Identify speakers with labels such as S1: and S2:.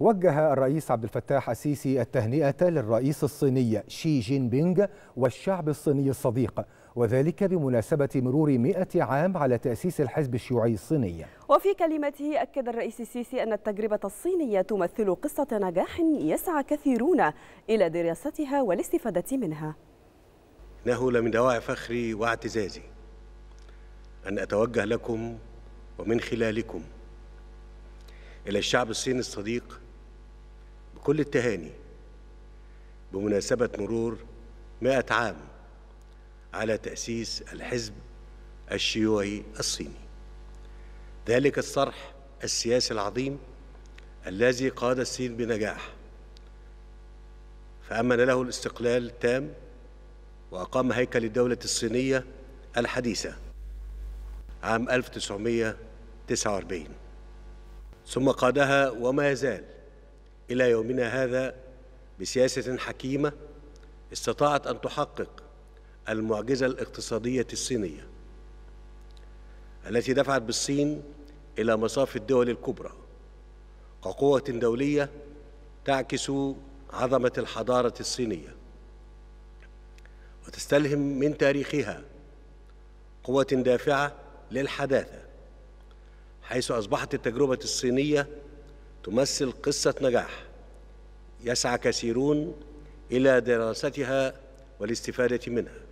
S1: وجه الرئيس عبد الفتاح السيسي التهنئة للرئيس الصيني شي جين بينغ والشعب الصيني الصديق وذلك بمناسبة مرور 100 عام على تأسيس الحزب الشيوعي الصيني
S2: وفي كلمته أكد الرئيس السيسي أن التجربة الصينية تمثل قصة نجاح يسعى كثيرون إلى دراستها والاستفادة منها
S3: إنه لمن دواعي فخري واعتزازي أن أتوجه لكم ومن خلالكم إلى الشعب الصيني الصديق كل التهاني بمناسبة مرور مائة عام على تأسيس الحزب الشيوعي الصيني ذلك الصرح السياسي العظيم الذي قاد الصين بنجاح فأمن له الاستقلال التام وأقام هيكل الدولة الصينية الحديثة عام 1949 ثم قادها وما يزال إلى يومنا هذا بسياسة حكيمة استطاعت أن تحقق المعجزة الاقتصادية الصينية التي دفعت بالصين إلى مصاف الدول الكبرى كقوة دولية تعكس عظمة الحضارة الصينية وتستلهم من تاريخها قوة دافعة للحداثة حيث أصبحت التجربة الصينية تمثل قصة نجاح يسعى كثيرون إلى دراستها والاستفادة منها